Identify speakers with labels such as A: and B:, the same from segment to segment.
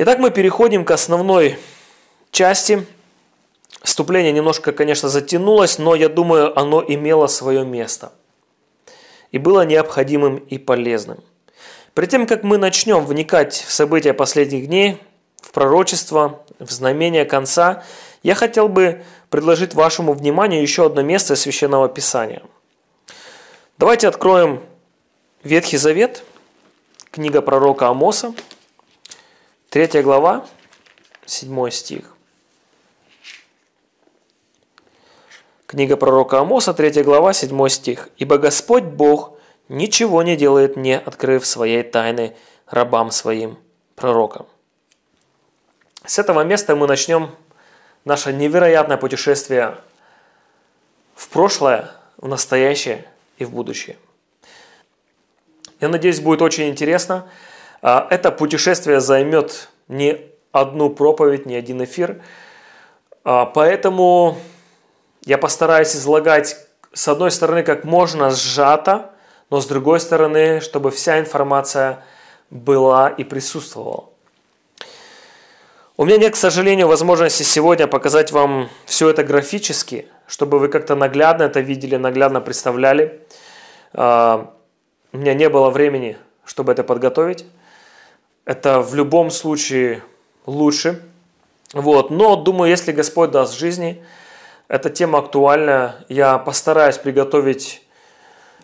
A: Итак, мы переходим к основной части. Вступление немножко, конечно, затянулось, но я думаю, оно имело свое место и было необходимым и полезным. Перед тем, как мы начнем вникать в события последних дней, в пророчество, в знамение конца, я хотел бы предложить вашему вниманию еще одно место из Священного Писания. Давайте откроем Ветхий Завет, книга пророка Амоса, Третья глава, седьмой стих. Книга пророка Амоса, третья глава, седьмой стих. «Ибо Господь Бог ничего не делает не открыв своей тайны рабам своим, пророкам». С этого места мы начнем наше невероятное путешествие в прошлое, в настоящее и в будущее. Я надеюсь, будет очень интересно. А, это путешествие займет не одну проповедь, не один эфир. А, поэтому я постараюсь излагать, с одной стороны, как можно сжато, но с другой стороны, чтобы вся информация была и присутствовала. У меня нет, к сожалению, возможности сегодня показать вам все это графически, чтобы вы как-то наглядно это видели, наглядно представляли. А, у меня не было времени, чтобы это подготовить. Это в любом случае лучше. Вот. Но думаю, если Господь даст жизни, эта тема актуальна. Я постараюсь приготовить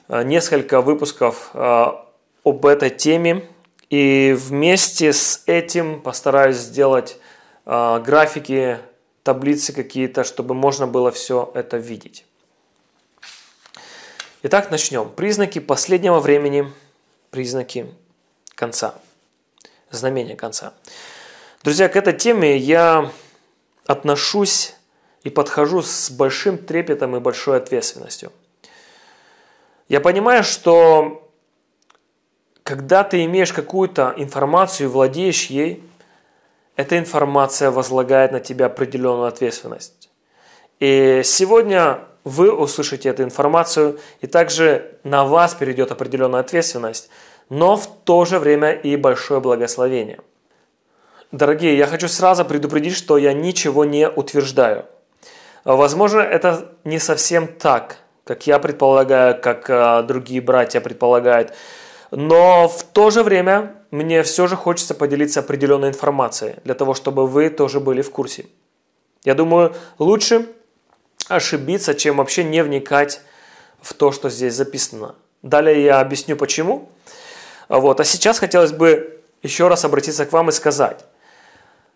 A: э, несколько выпусков э, об этой теме. И вместе с этим постараюсь сделать э, графики, таблицы какие-то, чтобы можно было все это видеть. Итак, начнем. Признаки последнего времени, признаки конца знамение конца. Друзья, к этой теме я отношусь и подхожу с большим трепетом и большой ответственностью. Я понимаю, что когда ты имеешь какую-то информацию и владеешь ей, эта информация возлагает на тебя определенную ответственность. И сегодня вы услышите эту информацию, и также на вас перейдет определенная ответственность – но в то же время и большое благословение. Дорогие, я хочу сразу предупредить, что я ничего не утверждаю. Возможно, это не совсем так, как я предполагаю, как э, другие братья предполагают. Но в то же время мне все же хочется поделиться определенной информацией, для того, чтобы вы тоже были в курсе. Я думаю, лучше ошибиться, чем вообще не вникать в то, что здесь записано. Далее я объясню почему – вот. А сейчас хотелось бы еще раз обратиться к вам и сказать,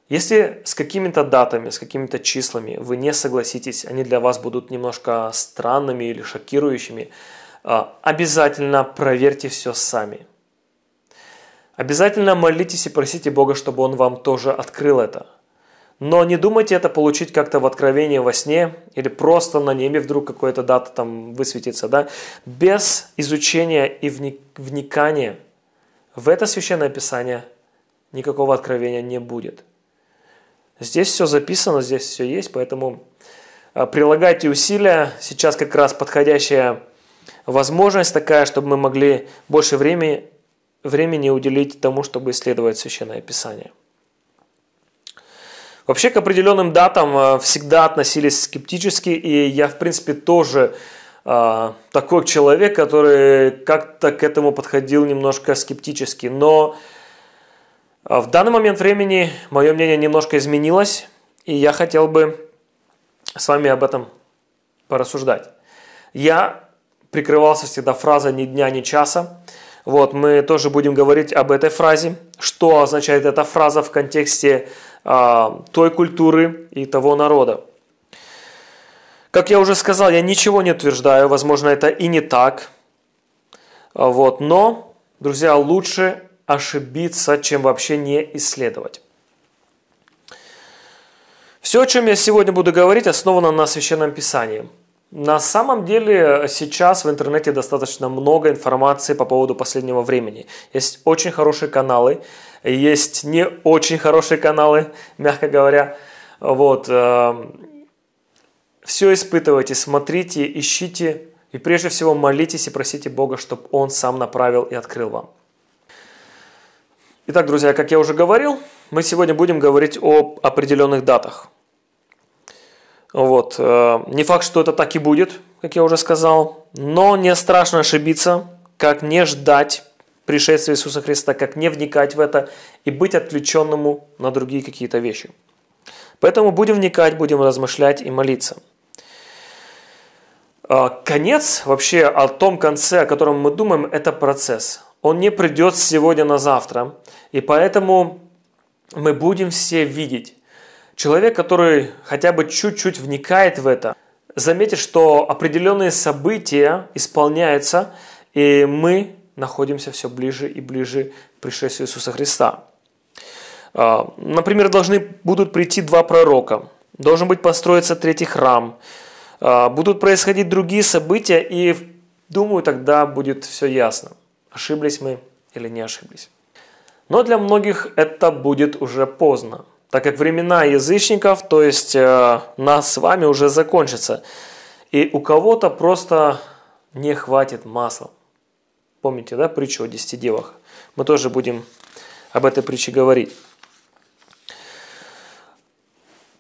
A: если с какими-то датами, с какими-то числами вы не согласитесь, они для вас будут немножко странными или шокирующими, а, обязательно проверьте все сами. Обязательно молитесь и просите Бога, чтобы Он вам тоже открыл это. Но не думайте это получить как-то в откровении во сне или просто на небе вдруг какая-то дата там высветится, да? Без изучения и вникания – в это священное писание никакого откровения не будет. Здесь все записано, здесь все есть, поэтому а, прилагайте усилия. Сейчас как раз подходящая возможность такая, чтобы мы могли больше времени, времени уделить тому, чтобы исследовать священное писание. Вообще к определенным датам а, всегда относились скептически, и я, в принципе, тоже а, такой человек, который как-то к этому подходил немножко скептически. Но а, в данный момент времени мое мнение немножко изменилось, и я хотел бы с вами об этом порассуждать. Я прикрывался всегда фразой «ни дня, ни часа». Вот, мы тоже будем говорить об этой фразе, что означает эта фраза в контексте э, той культуры и того народа. Как я уже сказал, я ничего не утверждаю, возможно, это и не так. Вот, но, друзья, лучше ошибиться, чем вообще не исследовать. Все, о чем я сегодня буду говорить, основано на Священном Писании. На самом деле сейчас в интернете достаточно много информации по поводу последнего времени. Есть очень хорошие каналы, есть не очень хорошие каналы, мягко говоря. Вот, эм, все испытывайте, смотрите, ищите и прежде всего молитесь и просите Бога, чтобы Он сам направил и открыл вам. Итак, друзья, как я уже говорил, мы сегодня будем говорить о определенных датах. Вот. Э, не факт, что это так и будет, как я уже сказал, но не страшно ошибиться, как не ждать пришествия Иисуса Христа, как не вникать в это и быть отвлеченному на другие какие-то вещи. Поэтому будем вникать, будем размышлять и молиться – а, конец вообще о том конце, о котором мы думаем, это процесс. Он не придет сегодня на завтра. И поэтому мы будем все видеть. Человек, который хотя бы чуть-чуть вникает в это, заметит, что определенные события исполняются, и мы находимся все ближе и ближе к пришествию Иисуса Христа. А, например, должны будут прийти два пророка, должен быть построиться третий храм – а, будут происходить другие события, и думаю, тогда будет все ясно, ошиблись мы или не ошиблись. Но для многих это будет уже поздно, так как времена язычников, то есть э, нас с вами уже закончатся. И у кого-то просто не хватит масла. Помните, да, притчу о десяти девах? Мы тоже будем об этой притче говорить.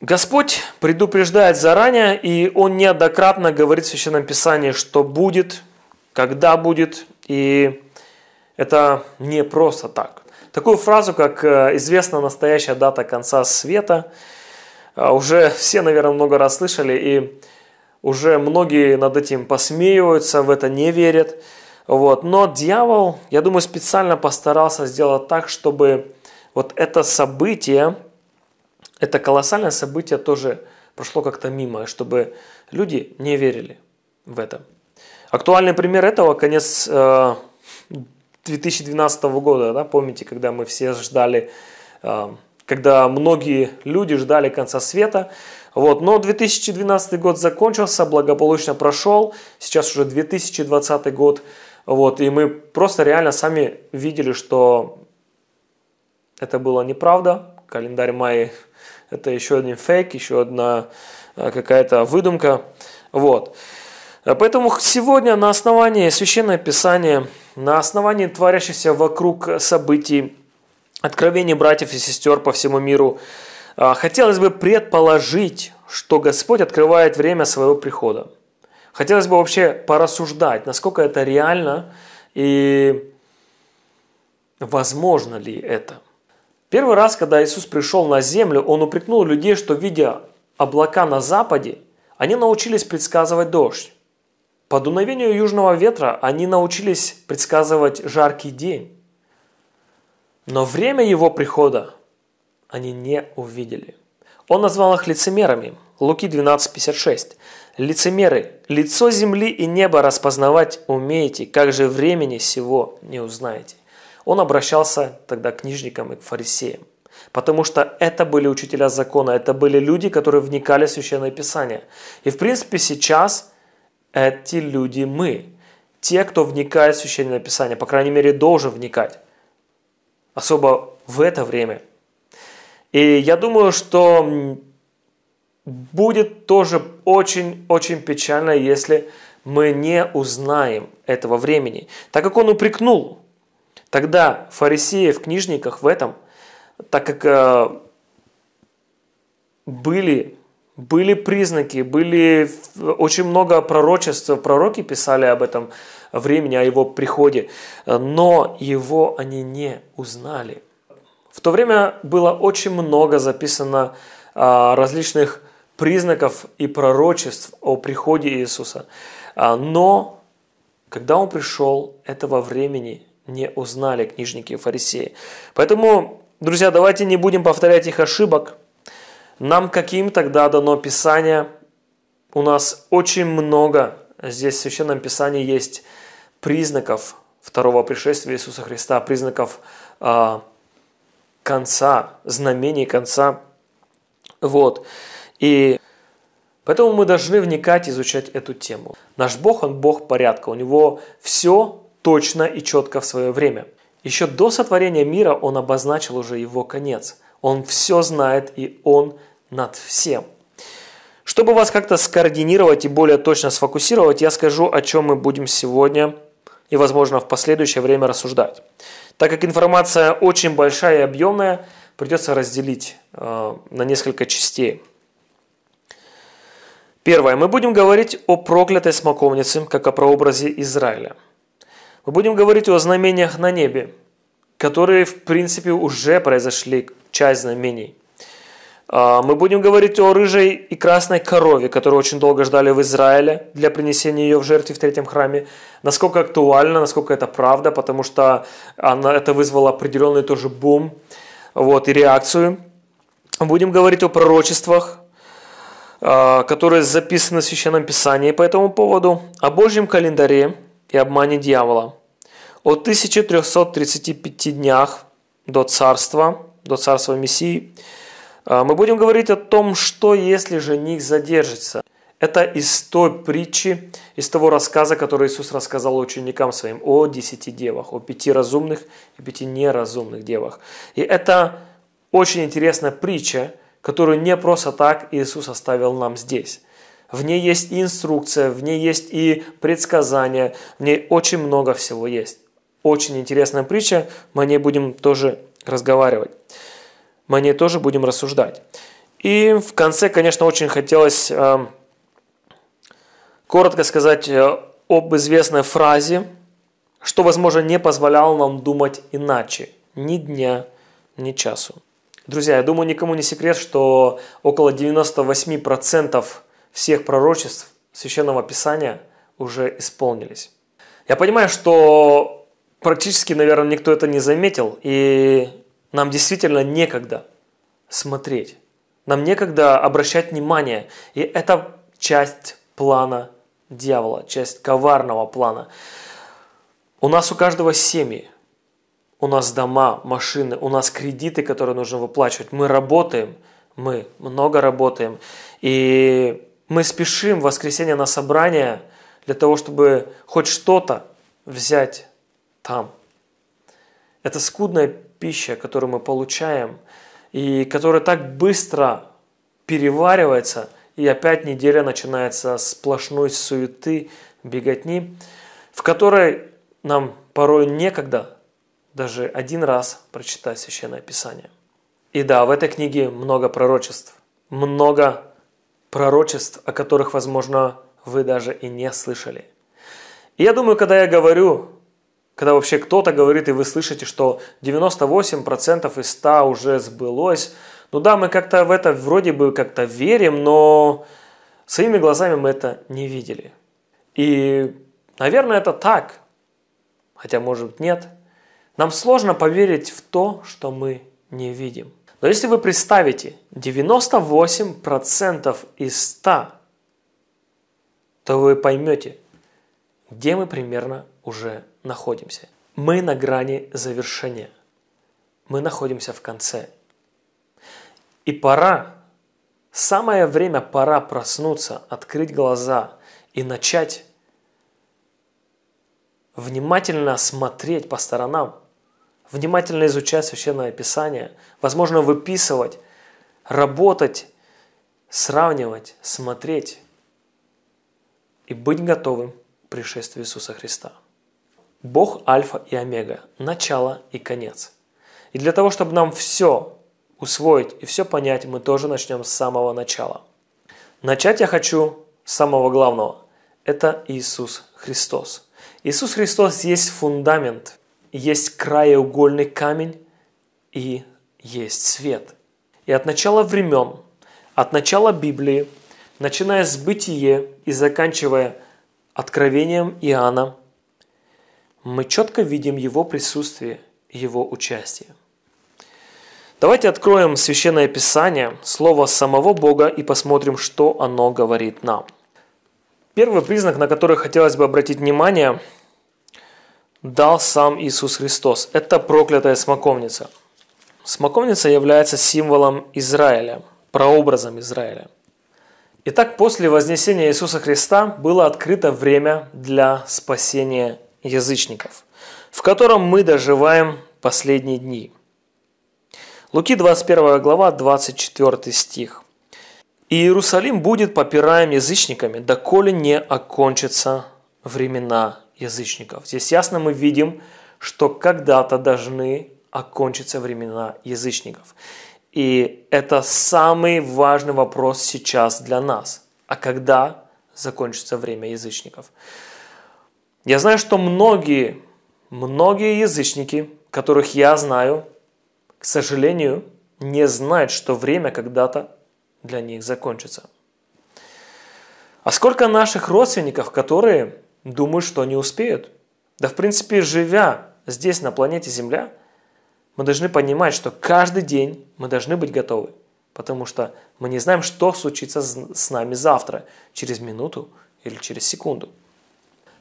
A: Господь предупреждает заранее, и Он неоднократно говорит в Священном Писании, что будет, когда будет, и это не просто так. Такую фразу, как э, «известна настоящая дата конца света», э, уже все, наверное, много раз слышали, и уже многие над этим посмеиваются, в это не верят. Вот. Но дьявол, я думаю, специально постарался сделать так, чтобы вот это событие – это колоссальное событие тоже прошло как-то мимо, чтобы люди не верили в это. Актуальный пример этого конец 2012 э, года, да, помните, когда мы все ждали, э, когда многие люди ждали конца света. Вот, но 2012 год закончился, благополучно прошел, сейчас уже 2020 год, вот, и мы просто реально сами видели, что это было неправда, календарь мая это еще один фейк, еще одна э, какая-то выдумка. Вот. Э, поэтому сегодня на основании священного Писания, на основании творящихся вокруг событий, откровений братьев и сестер по всему миру, э, хотелось бы предположить, что Господь открывает время своего прихода. Хотелось бы вообще порассуждать, насколько это реально и возможно ли это. Первый раз, когда Иисус пришел на землю, Он упрекнул людей, что, видя облака на западе, они научились предсказывать дождь. По дуновению южного ветра они научились предсказывать жаркий день. Но время его прихода они не увидели. Он назвал их лицемерами. Луки 12:56. Лицемеры, лицо земли и неба распознавать умеете, как же времени сего не узнаете. Он обращался тогда к книжникам и к фарисеям. Потому что это были учителя закона, это были люди, которые вникали в Священное Писание. И в принципе сейчас эти люди мы. Те, кто вникает в Священное Писание, по крайней мере должен вникать. Особо в это время. И я думаю, что будет тоже очень-очень печально, если мы не узнаем этого времени. Так как он упрекнул Тогда фарисеи в книжниках в этом, так как э, были, были признаки, были очень много пророчеств, пророки писали об этом времени, о его приходе, э, но его они не узнали. В то время было очень много записано э, различных признаков и пророчеств о приходе Иисуса. Э, но когда он пришел, этого времени не узнали книжники и фарисеи. Поэтому, друзья, давайте не будем повторять их ошибок. Нам каким тогда дано Писание? У нас очень много, здесь в Священном Писании есть признаков второго пришествия Иисуса Христа, признаков э, конца, знамений конца. Вот. И поэтому мы должны вникать, изучать эту тему. Наш Бог, Он Бог порядка. У Него все точно и четко в свое время. Еще до сотворения мира он обозначил уже его конец. Он все знает и он над всем. Чтобы вас как-то скоординировать и более точно сфокусировать, я скажу, о чем мы будем сегодня и, возможно, в последующее время рассуждать. Так как информация очень большая и объемная, придется разделить э, на несколько частей. Первое. Мы будем говорить о проклятой смоковнице, как о прообразе Израиля – мы будем говорить о знамениях на небе, которые, в принципе, уже произошли, часть знамений. А, мы будем говорить о рыжей и красной корове, которую очень долго ждали в Израиле для принесения ее в жертве в третьем храме. Насколько актуально, насколько это правда, потому что она, это вызвало определенный тоже бум вот, и реакцию. Будем говорить о пророчествах, а, которые записаны в Священном Писании по этому поводу, о Божьем календаре и обмане дьявола – о 1335 днях до царства, до царства Мессии, а, мы будем говорить о том, что если жених задержится. Это из той притчи, из того рассказа, который Иисус рассказал ученикам своим о десяти девах, о пяти разумных и пяти неразумных девах. И это очень интересная притча, которую не просто так Иисус оставил нам здесь. В ней есть инструкция, в ней есть и предсказания, в ней очень много всего есть. Очень интересная притча, мы о ней будем тоже разговаривать, мы о ней тоже будем рассуждать. И в конце, конечно, очень хотелось э, коротко сказать э, об известной фразе, что, возможно, не позволяло нам думать иначе ни дня, ни часу. Друзья, я думаю, никому не секрет, что около 98% всех пророчеств Священного Писания уже исполнились. Я понимаю, что практически, наверное, никто это не заметил, и нам действительно некогда смотреть, нам некогда обращать внимание, и это часть плана дьявола, часть коварного плана. У нас у каждого семьи, у нас дома, машины, у нас кредиты, которые нужно выплачивать, мы работаем, мы много работаем, и мы спешим в воскресенье на собрание для того, чтобы хоть что-то взять там. Это скудная пища, которую мы получаем, и которая так быстро переваривается, и опять неделя начинается сплошной суеты, беготни, в которой нам порой некогда даже один раз прочитать Священное Писание. И да, в этой книге много пророчеств. Много пророчеств, о которых, возможно, вы даже и не слышали. И я думаю, когда я говорю когда вообще кто-то говорит, и вы слышите, что 98% из 100 уже сбылось. Ну да, мы как-то в это вроде бы как-то верим, но своими глазами мы это не видели. И, наверное, это так. Хотя, может быть, нет. Нам сложно поверить в то, что мы не видим. Но если вы представите 98% из 100, то вы поймете, где мы примерно уже находимся. Мы на грани завершения. Мы находимся в конце. И пора, самое время пора проснуться, открыть глаза и начать внимательно смотреть по сторонам, внимательно изучать священное писание, возможно, выписывать, работать, сравнивать, смотреть и быть готовым к пришествию Иисуса Христа. Бог Альфа и Омега, начало и конец. И для того, чтобы нам все усвоить и все понять, мы тоже начнем с самого начала. Начать я хочу с самого главного. Это Иисус Христос. Иисус Христос есть фундамент, есть краеугольный камень и есть свет. И от начала времен, от начала Библии, начиная с бытие и заканчивая откровением Иоанна – мы четко видим Его присутствие, Его участие. Давайте откроем Священное Писание, Слово самого Бога и посмотрим, что оно говорит нам. Первый признак, на который хотелось бы обратить внимание, дал сам Иисус Христос. Это проклятая смоковница. Смоковница является символом Израиля, прообразом Израиля. Итак, после вознесения Иисуса Христа было открыто время для спасения язычников, в котором мы доживаем последние дни. Луки 21 глава 24 стих. «И Иерусалим будет попираем язычниками, доколе не окончатся времена язычников». Здесь ясно мы видим, что когда-то должны окончиться времена язычников. И это самый важный вопрос сейчас для нас. А когда закончится время язычников? Я знаю, что многие, многие язычники, которых я знаю, к сожалению, не знают, что время когда-то для них закончится. А сколько наших родственников, которые думают, что не успеют? Да в принципе, живя здесь на планете Земля, мы должны понимать, что каждый день мы должны быть готовы, потому что мы не знаем, что случится с нами завтра, через минуту или через секунду.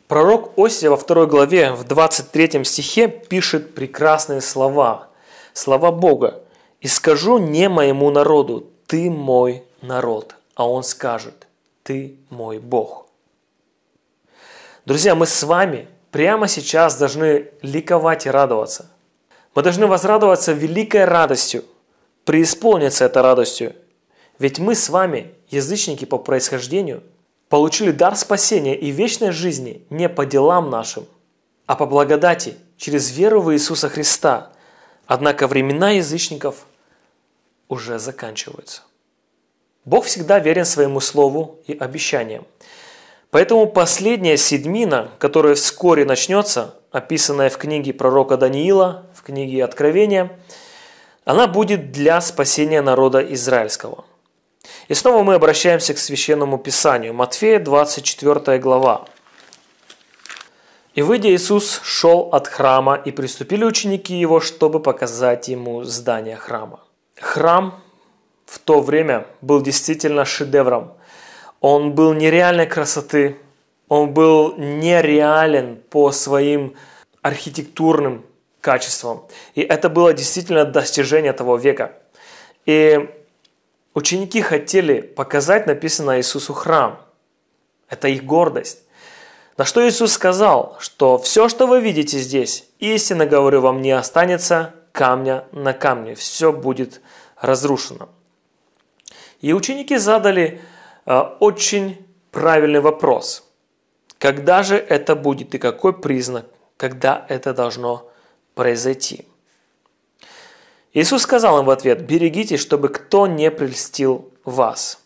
A: Пророк Осия во второй главе в 23 стихе пишет прекрасные слова. Слова Бога. «И скажу не моему народу, ты мой народ, а он скажет, ты мой Бог». Друзья, мы с вами прямо сейчас должны ликовать и радоваться. Мы должны возрадоваться великой радостью, преисполниться этой радостью. Ведь мы с вами, язычники по происхождению – получили дар спасения и вечной жизни не по делам нашим, а по благодати через веру в Иисуса Христа. Однако времена язычников уже заканчиваются. Бог всегда верен своему слову и обещаниям. Поэтому последняя седмина, которая вскоре начнется, описанная в книге пророка Даниила, в книге Откровения, она будет для спасения народа израильского – и снова мы обращаемся к Священному Писанию. Матфея 24 глава. «И выйдя Иисус, шел от храма, и приступили ученики Его, чтобы показать Ему здание храма». Храм в то время был действительно шедевром. Он был нереальной красоты, он был нереален по своим архитектурным качествам. И это было действительно достижение того века. И Ученики хотели показать написанное Иисусу храм. Это их гордость. На что Иисус сказал, что все, что вы видите здесь, истинно говорю вам, не останется камня на камне. Все будет разрушено. И ученики задали э, очень правильный вопрос. Когда же это будет и какой признак, когда это должно произойти? Иисус сказал им в ответ, берегите, чтобы кто не прельстил вас.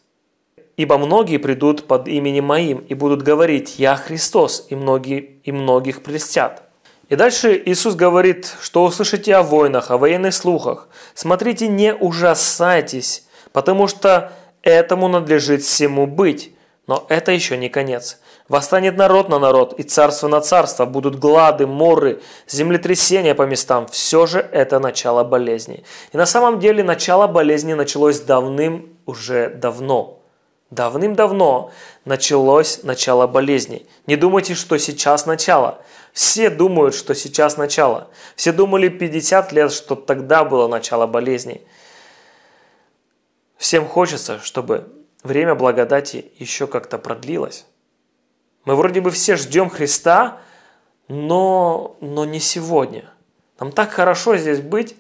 A: Ибо многие придут под именем Моим и будут говорить, «Я Христос», и, многие, и многих прельстят». И дальше Иисус говорит, что услышите о войнах, о военных слухах. Смотрите, не ужасайтесь, потому что этому надлежит всему быть. Но это еще не конец. Восстанет народ на народ, и царство на царство, будут глады, моры, землетрясения по местам. Все же это начало болезни. И на самом деле начало болезни началось давным уже давно. Давным-давно началось начало болезни. Не думайте, что сейчас начало. Все думают, что сейчас начало. Все думали 50 лет, что тогда было начало болезни. Всем хочется, чтобы время благодати еще как-то продлилось. Мы вроде бы все ждем Христа, но, но не сегодня. Нам так хорошо здесь быть,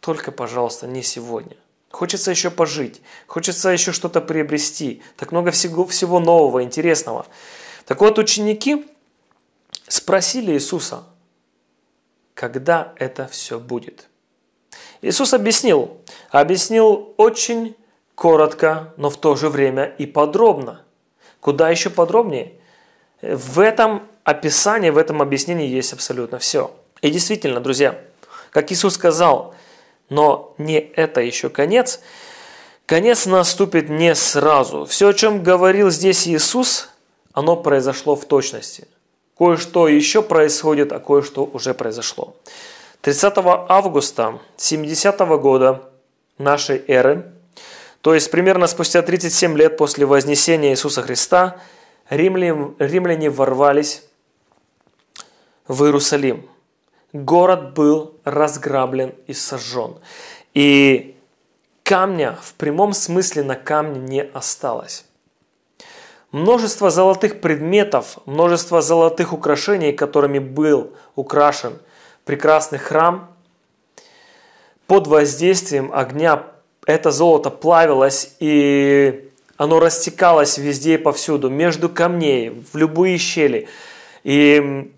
A: только, пожалуйста, не сегодня. Хочется еще пожить, хочется еще что-то приобрести. Так много всего, всего нового, интересного. Так вот, ученики спросили Иисуса, когда это все будет. Иисус объяснил, объяснил очень коротко, но в то же время и подробно. Куда еще подробнее? В этом описании, в этом объяснении есть абсолютно все. И действительно, друзья, как Иисус сказал, но не это еще конец, конец наступит не сразу. Все, о чем говорил здесь Иисус, оно произошло в точности. Кое-что еще происходит, а кое-что уже произошло. 30 августа 70 года нашей эры то есть примерно спустя 37 лет после вознесения Иисуса Христа римляне, римляне ворвались в Иерусалим. Город был разграблен и сожжен. И камня в прямом смысле на камне не осталось. Множество золотых предметов, множество золотых украшений, которыми был украшен прекрасный храм, под воздействием огня это золото плавилось и оно растекалось везде и повсюду, между камней, в любые щели. И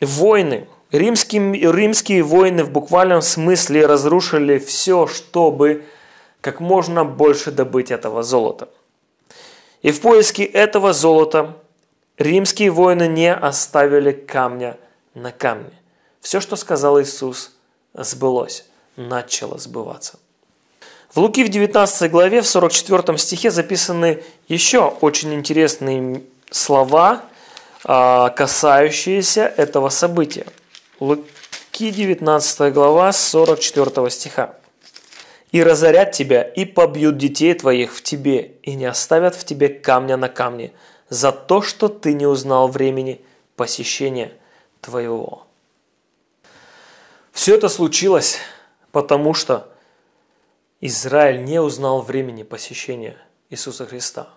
A: войны, римские, римские войны в буквальном смысле разрушили все, чтобы как можно больше добыть этого золота. И в поиске этого золота римские воины не оставили камня на камне. Все, что сказал Иисус, сбылось, начало сбываться. В Луки в 19 главе в 44 стихе записаны еще очень интересные слова, а, касающиеся этого события. Луки 19 глава 44 стиха. «И разорят тебя, и побьют детей твоих в тебе, и не оставят в тебе камня на камне, за то, что ты не узнал времени посещения твоего». Все это случилось потому, что Израиль не узнал времени посещения Иисуса Христа.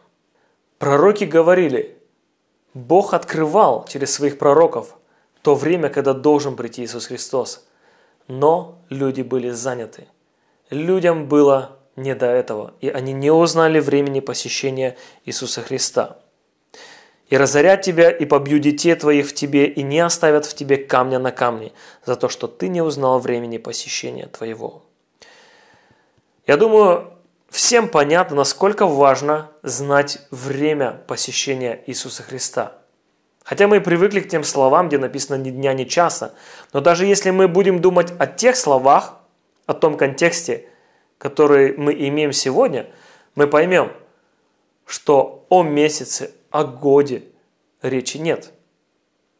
A: Пророки говорили, Бог открывал через своих пророков то время, когда должен прийти Иисус Христос. Но люди были заняты. Людям было не до этого, и они не узнали времени посещения Иисуса Христа. «И разорят тебя, и побью детей твоих в тебе, и не оставят в тебе камня на камне, за то, что ты не узнал времени посещения твоего». Я думаю, всем понятно, насколько важно знать время посещения Иисуса Христа. Хотя мы и привыкли к тем словам, где написано «ни дня, ни часа», но даже если мы будем думать о тех словах, о том контексте, который мы имеем сегодня, мы поймем, что о месяце, о годе речи нет.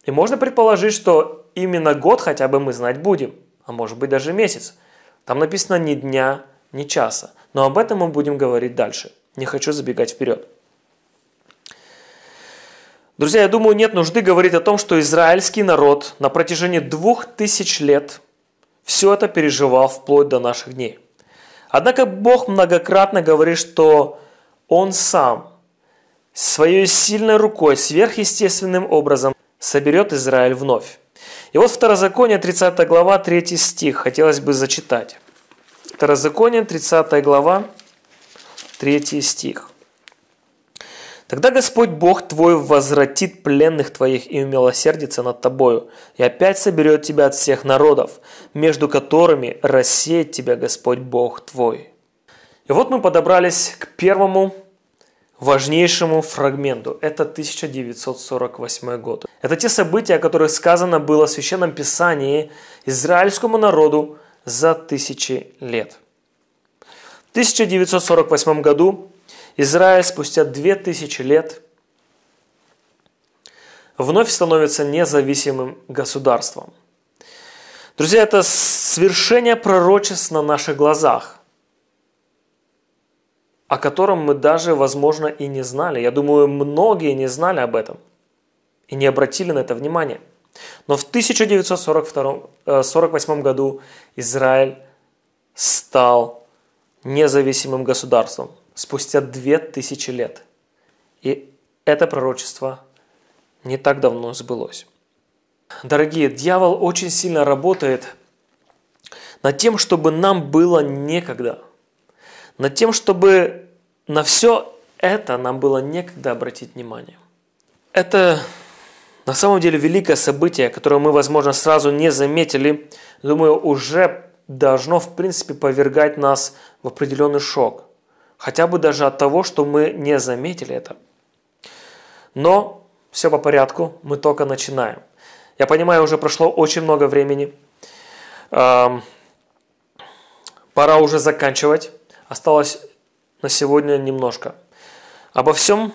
A: И можно предположить, что именно год хотя бы мы знать будем, а может быть даже месяц. Там написано «ни дня, не часа. Но об этом мы будем говорить дальше. Не хочу забегать вперед. Друзья, я думаю, нет нужды говорить о том, что израильский народ на протяжении двух тысяч лет все это переживал вплоть до наших дней. Однако Бог многократно говорит, что Он сам своей сильной рукой, сверхъестественным образом соберет Израиль вновь. И вот второзаконие, 30 глава, 3 стих, хотелось бы зачитать. Второзаконие, 30 глава, 3 стих. Тогда Господь Бог твой возвратит пленных твоих и умилосердится над тобою, и опять соберет тебя от всех народов, между которыми рассеет тебя Господь Бог твой. И вот мы подобрались к первому важнейшему фрагменту. Это 1948 год. Это те события, о которых сказано было в Священном Писании израильскому народу за тысячи лет. В 1948 году Израиль спустя 2000 лет вновь становится независимым государством. Друзья, это свершение пророчеств на наших глазах, о котором мы даже, возможно, и не знали. Я думаю, многие не знали об этом и не обратили на это внимания. Но в 1948 э, году Израиль стал независимым государством спустя 2000 лет. И это пророчество не так давно сбылось. Дорогие, дьявол очень сильно работает над тем, чтобы нам было некогда. Над тем, чтобы на все это нам было некогда обратить внимание. Это на самом деле великое событие, которое мы, возможно, сразу не заметили, думаю, уже должно, в принципе, повергать нас в определенный шок. Хотя бы даже от того, что мы не заметили это. Но все по порядку, мы только начинаем. Я понимаю, уже прошло очень много времени. Эм, пора уже заканчивать. Осталось на сегодня немножко. Обо всем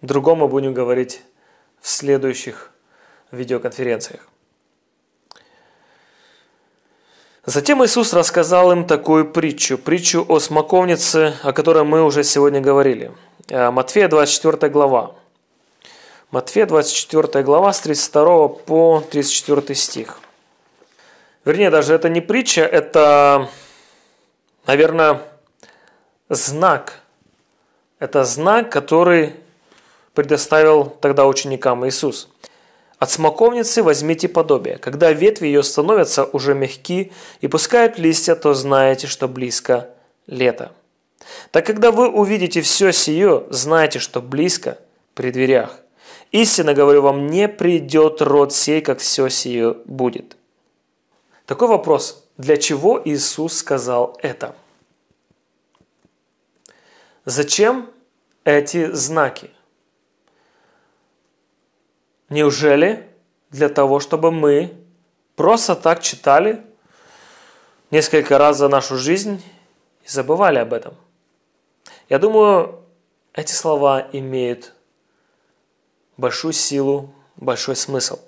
A: другом мы будем говорить в следующих видеоконференциях. Затем Иисус рассказал им такую притчу, притчу о смоковнице, о которой мы уже сегодня говорили. Э, Матфея 24 глава. Матфея 24 глава с 32 по 34 стих. Вернее, даже это не притча, это, наверное, знак. Это знак, который предоставил тогда ученикам Иисус. От смоковницы возьмите подобие. Когда ветви ее становятся уже мягки и пускают листья, то знаете, что близко лето. Так когда вы увидите все сие, знаете, что близко при дверях. Истинно говорю вам, не придет род сей, как все сие будет. Такой вопрос. Для чего Иисус сказал это? Зачем эти знаки? Неужели для того, чтобы мы просто так читали несколько раз за нашу жизнь и забывали об этом? Я думаю, эти слова имеют большую силу, большой смысл.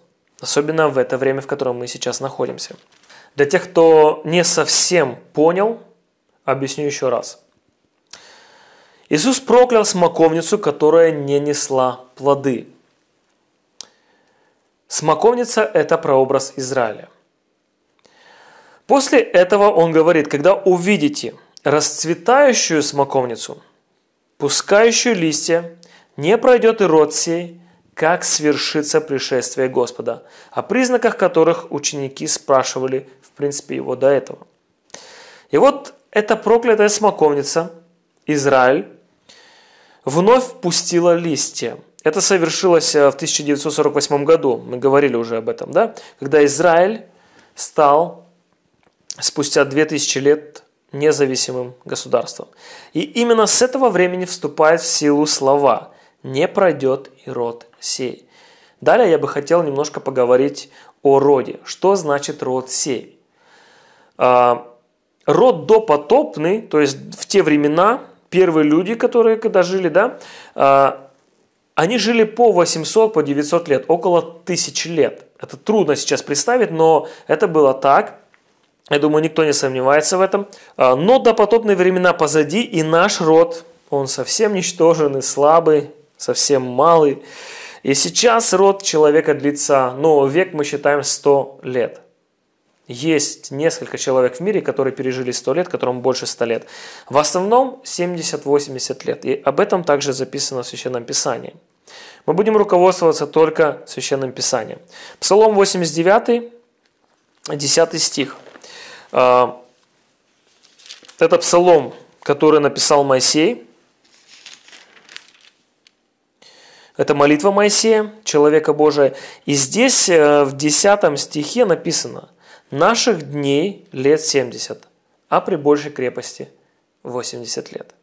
A: Особенно в это время, в котором мы сейчас находимся. Для тех, кто не совсем понял, объясню еще раз. Иисус проклял смоковницу, которая не несла плоды. Смоковница – это прообраз Израиля. После этого он говорит, когда увидите расцветающую смоковницу, пускающую листья, не пройдет и род сей, как свершится пришествие Господа, о признаках которых ученики спрашивали, в принципе, его до этого. И вот эта проклятая смоковница, Израиль, вновь пустила листья. Это совершилось э, в 1948 году, мы говорили уже об этом, да? Когда Израиль стал спустя 2000 лет независимым государством. И именно с этого времени вступают в силу слова «не пройдет и род сей». Далее я бы хотел немножко поговорить о роде. Что значит род сей? А, род допотопный, то есть в те времена первые люди, которые когда жили, да, а, они жили по 800, по 900 лет, около 1000 лет. Это трудно сейчас представить, но это было так. Я думаю, никто не сомневается в этом. А, но допотопные времена позади, и наш род, он совсем ничтожен и слабый, совсем малый. И сейчас род человека длится, но ну, век мы считаем 100 лет есть несколько человек в мире, которые пережили 100 лет, которым больше 100 лет. В основном 70-80 лет. И об этом также записано в Священном Писании. Мы будем руководствоваться только Священным Писанием. Псалом 89, 10 стих. А, это псалом, который написал Моисей. Это молитва Моисея, человека Божия. И здесь э, в 10 стихе написано – Наших дней лет 70, а при большей крепости 80 лет.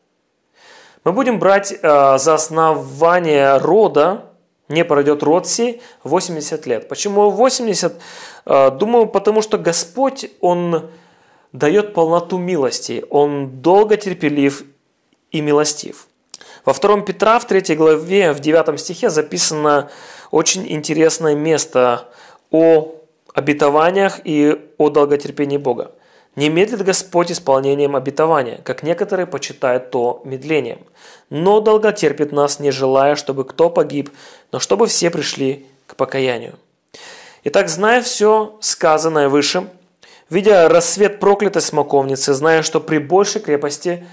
A: Мы будем брать э, за основание рода, не пройдет род сей, 80 лет. Почему 80? Э, думаю, потому что Господь, Он дает полноту милости, Он долго терпелив и милостив. Во 2 Петра, в 3 главе, в 9 стихе записано очень интересное место о обетованиях и о долготерпении Бога. Не медлит Господь исполнением обетования, как некоторые почитают то медлением. Но долготерпит нас, не желая, чтобы кто погиб, но чтобы все пришли к покаянию. Итак, зная все сказанное выше, видя рассвет проклятой смоковницы, зная, что при большей крепости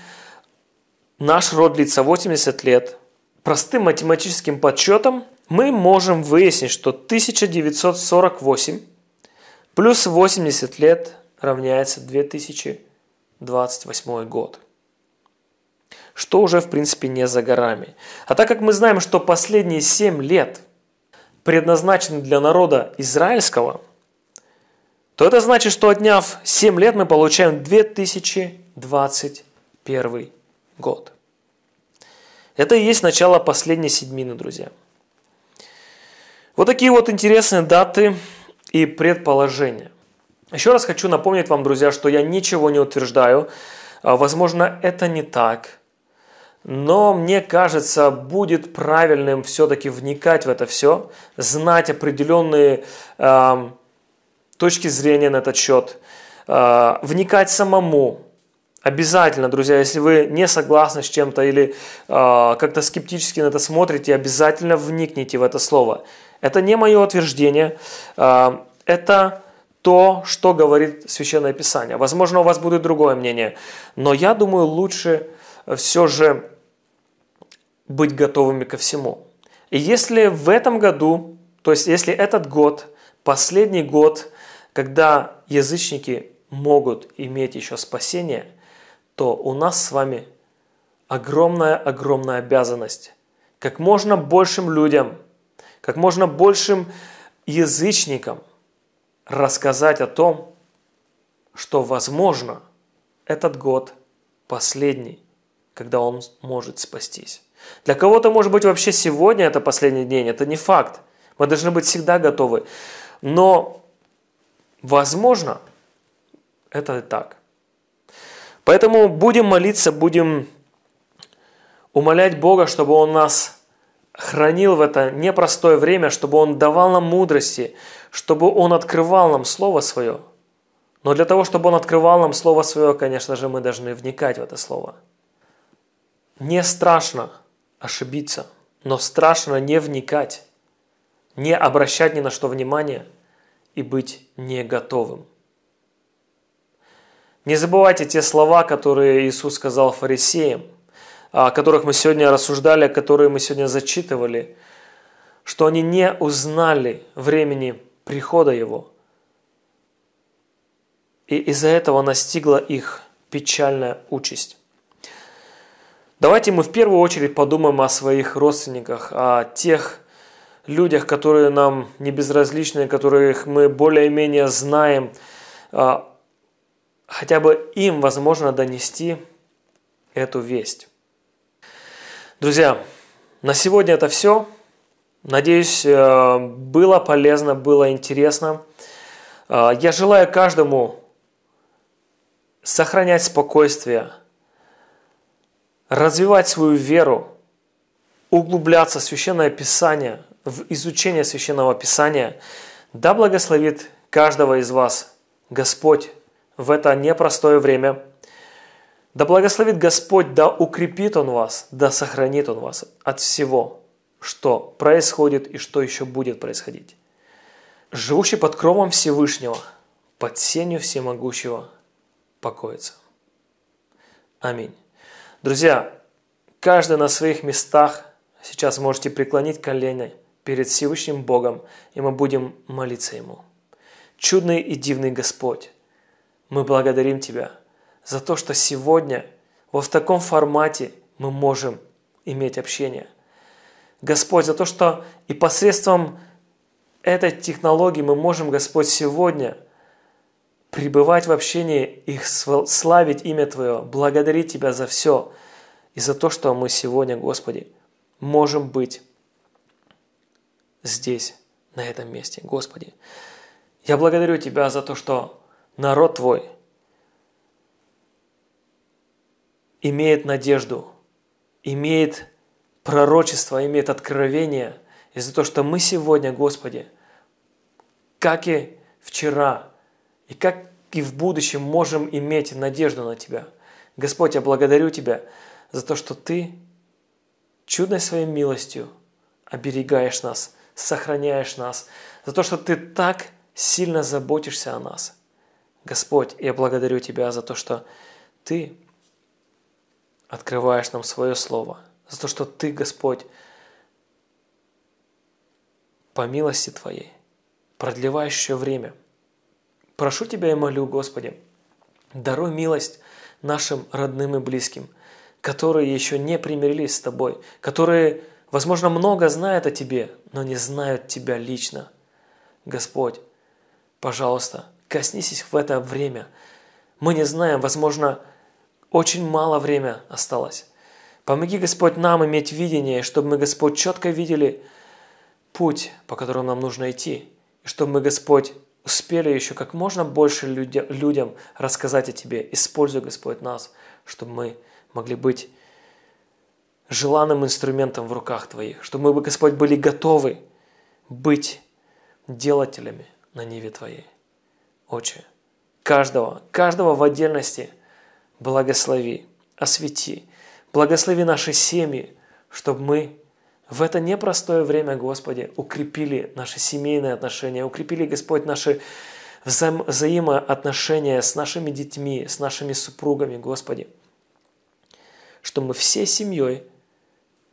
A: наш род длится 80 лет, простым математическим подсчетом мы можем выяснить, что 1948 Плюс 80 лет равняется 2028 год. Что уже, в принципе, не за горами. А так как мы знаем, что последние 7 лет предназначены для народа израильского, то это значит, что отняв 7 лет, мы получаем 2021 год. Это и есть начало последней седьмины, друзья. Вот такие вот интересные даты и предположения. Еще раз хочу напомнить вам, друзья, что я ничего не утверждаю. А, возможно, это не так. Но мне кажется, будет правильным все-таки вникать в это все, знать определенные э, точки зрения на этот счет, э, а, вникать самому. Обязательно, друзья, если вы не согласны с чем-то или э, как-то скептически на это смотрите, обязательно вникните в это слово. Это не мое утверждение, а, это то, что говорит Священное Писание. Возможно, у вас будет другое мнение, но я думаю, лучше все же быть готовыми ко всему. И если в этом году, то есть если этот год, последний год, когда язычники могут иметь еще спасение, то у нас с вами огромная-огромная обязанность как можно большим людям – как можно большим язычникам рассказать о том, что, возможно, этот год последний, когда он может спастись. Для кого-то, может быть, вообще сегодня это последний день, это не факт. Мы должны быть всегда готовы. Но, возможно, это и так. Поэтому будем молиться, будем умолять Бога, чтобы Он нас хранил в это непростое время, чтобы Он давал нам мудрости, чтобы Он открывал нам Слово Свое. Но для того, чтобы Он открывал нам Слово Свое, конечно же, мы должны вникать в это Слово. Не страшно ошибиться, но страшно не вникать, не обращать ни на что внимания и быть не готовым. Не забывайте те слова, которые Иисус сказал фарисеям – о которых мы сегодня рассуждали, которые мы сегодня зачитывали, что они не узнали времени прихода Его. И из-за этого настигла их печальная участь. Давайте мы в первую очередь подумаем о своих родственниках, о тех людях, которые нам не безразличны, которых мы более-менее знаем. А, хотя бы им возможно донести эту весть. Друзья, на сегодня это все. Надеюсь, э, было полезно, было интересно. Э, я желаю каждому сохранять спокойствие, развивать свою веру, углубляться в Священное Писание, в изучение Священного Писания. Да благословит каждого из вас Господь в это непростое время – да благословит Господь, да укрепит Он вас, да сохранит Он вас от всего, что происходит и что еще будет происходить. Живущий под кровом Всевышнего, под сенью всемогущего покоится. Аминь. Друзья, каждый на своих местах сейчас можете преклонить колени перед Всевышним Богом, и мы будем молиться Ему. Чудный и дивный Господь, мы благодарим Тебя – за то, что сегодня вот в таком формате мы можем иметь общение. Господь, за то, что и посредством этой технологии мы можем, Господь, сегодня пребывать в общении и славить имя Твое, благодарить Тебя за все и за то, что мы сегодня, Господи, можем быть здесь, на этом месте. Господи, я благодарю Тебя за то, что народ Твой – имеет надежду, имеет пророчество, имеет откровение из-за того, что мы сегодня, Господи, как и вчера, и как и в будущем можем иметь надежду на Тебя. Господь, я благодарю Тебя за то, что Ты чудной своей милостью оберегаешь нас, сохраняешь нас, за то, что Ты так сильно заботишься о нас. Господь, я благодарю Тебя за то, что Ты открываешь нам свое слово, за то, что Ты, Господь, по милости Твоей, продлеваешь еще время. Прошу Тебя и молю, Господи, даруй милость нашим родным и близким, которые еще не примирились с Тобой, которые, возможно, много знают о Тебе, но не знают Тебя лично. Господь, пожалуйста, коснись их в это время. Мы не знаем, возможно, очень мало время осталось. Помоги, Господь, нам иметь видение, чтобы мы, Господь, четко видели путь, по которому нам нужно идти, и чтобы мы, Господь, успели еще как можно больше людя, людям рассказать о Тебе. Используй, Господь, нас, чтобы мы могли быть желанным инструментом в руках Твоих, чтобы мы, Господь, были готовы быть делателями на Ниве Твоей. Отче, каждого, каждого в отдельности – благослови, освети, благослови наши семьи, чтобы мы в это непростое время, Господи, укрепили наши семейные отношения, укрепили, Господь, наши взаим- взаимоотношения с нашими детьми, с нашими супругами, Господи, чтобы мы всей семьей,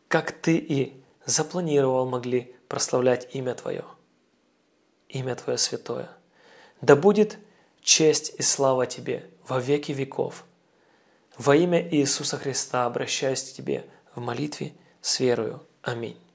A: как Ты и запланировал, могли прославлять имя Твое, имя Твое святое. Да будет честь и слава Тебе во веки веков. Во имя Иисуса Христа обращаюсь к Тебе в молитве с верою. Аминь.